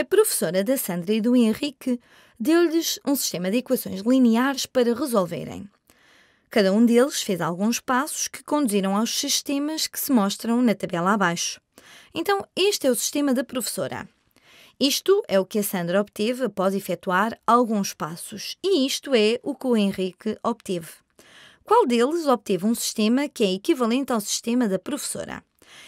A professora da Sandra e do Henrique deu-lhes um sistema de equações lineares para resolverem. Cada um deles fez alguns passos que conduziram aos sistemas que se mostram na tabela abaixo. Então, este é o sistema da professora. Isto é o que a Sandra obteve após efetuar alguns passos, e isto é o que o Henrique obteve. Qual deles obteve um sistema que é equivalente ao sistema da professora?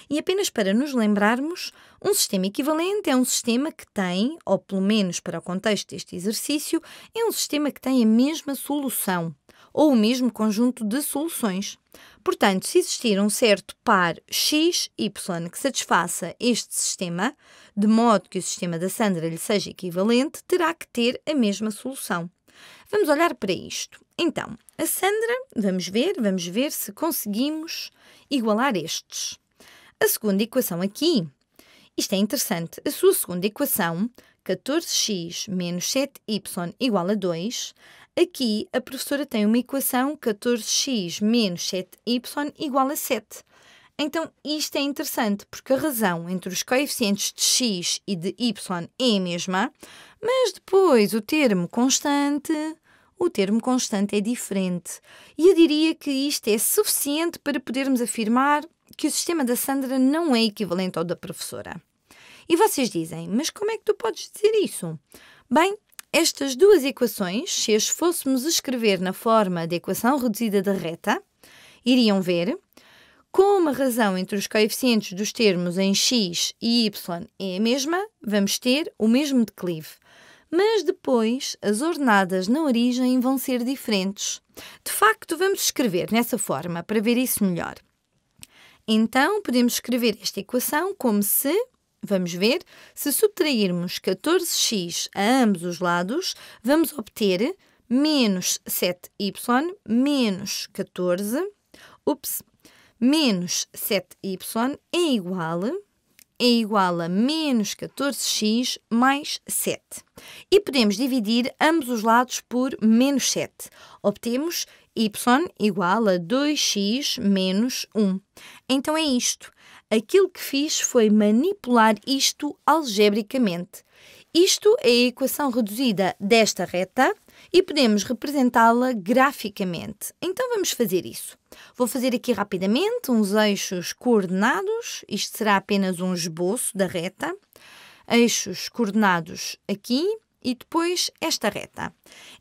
E apenas para nos lembrarmos, um sistema equivalente é um sistema que tem, ou pelo menos para o contexto deste exercício, é um sistema que tem a mesma solução ou o mesmo conjunto de soluções. Portanto, se existir um certo par x, y que satisfaça este sistema, de modo que o sistema da Sandra lhe seja equivalente, terá que ter a mesma solução. Vamos olhar para isto. Então, a Sandra, vamos ver, vamos ver se conseguimos igualar estes a segunda equação aqui. Isto é interessante. A sua segunda equação, 14x menos 7y igual a 2, aqui a professora tem uma equação 14x menos 7y igual a 7. Então, isto é interessante porque a razão entre os coeficientes de x e de y é a mesma, mas depois o termo constante, o termo constante é diferente. E eu diria que isto é suficiente para podermos afirmar que o sistema da Sandra não é equivalente ao da professora. E vocês dizem, mas como é que tu podes dizer isso? Bem, estas duas equações, se as fôssemos escrever na forma de equação reduzida da reta, iriam ver como a razão entre os coeficientes dos termos em x e y é a mesma, vamos ter o mesmo declive. Mas depois as ordenadas na origem vão ser diferentes. De facto, vamos escrever nessa forma para ver isso melhor. Então, podemos escrever esta equação como se, vamos ver, se subtrairmos 14x a ambos os lados, vamos obter menos 7y menos 14, ups, menos 7y é igual a é igual a menos 14x mais 7. E podemos dividir ambos os lados por menos 7. Obtemos y igual a 2x menos 1. Então é isto. Aquilo que fiz foi manipular isto algebricamente. Isto é a equação reduzida desta reta e podemos representá-la graficamente. Então vamos fazer isso. Vou fazer aqui rapidamente uns eixos coordenados, isto será apenas um esboço da reta. Eixos coordenados aqui e depois esta reta.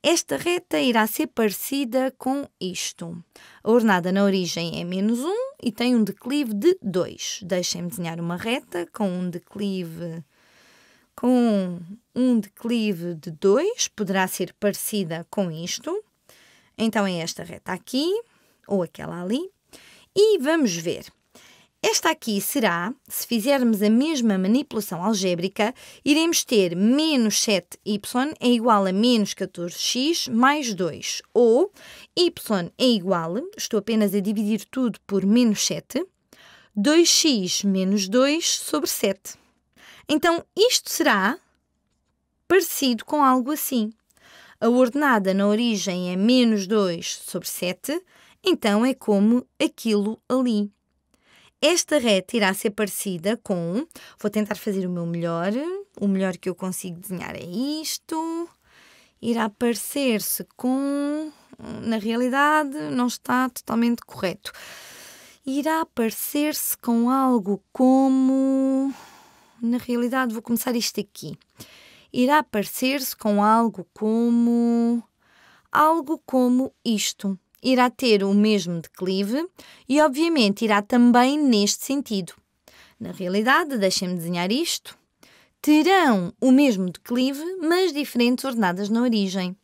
Esta reta irá ser parecida com isto. A ornada na origem é menos 1 e tem um declive de 2. Deixem-me desenhar uma reta com um declive com um declive de 2, poderá ser parecida com isto. Então é esta reta aqui, ou aquela ali. E vamos ver. Esta aqui será, se fizermos a mesma manipulação algébrica, iremos ter menos 7y é igual a menos 14x mais 2, ou y é igual, estou apenas a dividir tudo por menos 7, 2x menos 2 sobre 7. Então, isto será parecido com algo assim. A ordenada na origem é menos 2 sobre 7, então é como aquilo ali. Esta reta irá ser parecida com. Vou tentar fazer o meu melhor. O melhor que eu consigo desenhar é isto. Irá parecer-se com. Na realidade, não está totalmente correto. Irá parecer-se com algo como na realidade vou começar isto aqui. Irá parecer-se com algo como. algo como isto. Irá ter o mesmo declive e, obviamente, irá também neste sentido. Na realidade, deixem-me desenhar isto. Terão o mesmo declive, mas diferentes ordenadas na origem.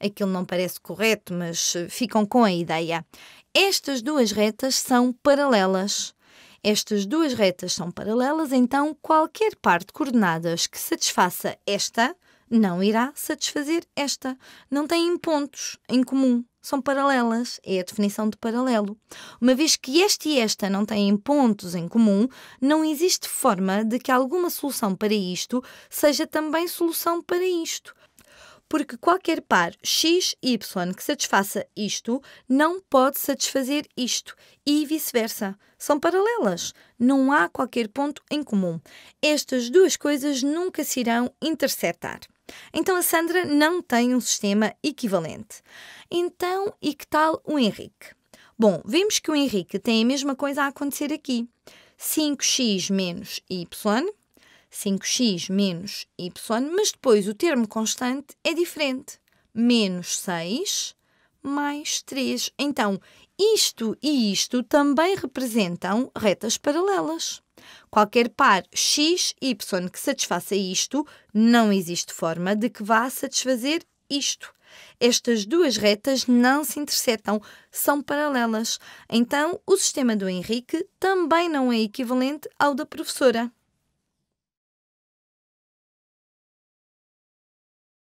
Aquilo não parece correto, mas ficam com a ideia. Estas duas retas são paralelas. Estas duas retas são paralelas, então qualquer par de coordenadas que satisfaça esta não irá satisfazer esta. Não têm pontos em comum, são paralelas, é a definição de paralelo. Uma vez que este e esta não têm pontos em comum, não existe forma de que alguma solução para isto seja também solução para isto porque qualquer par x, y que satisfaça isto não pode satisfazer isto e vice-versa. São paralelas, não há qualquer ponto em comum. Estas duas coisas nunca se irão interceptar. Então a Sandra não tem um sistema equivalente. Então, e que tal o Henrique? Bom, vemos que o Henrique tem a mesma coisa a acontecer aqui. 5x menos y 5x menos y, mas depois o termo constante é diferente. Menos 6 mais 3. Então, isto e isto também representam retas paralelas. Qualquer par x, y que satisfaça isto, não existe forma de que vá satisfazer isto. Estas duas retas não se interceptam, são paralelas. Então, o sistema do Henrique também não é equivalente ao da professora.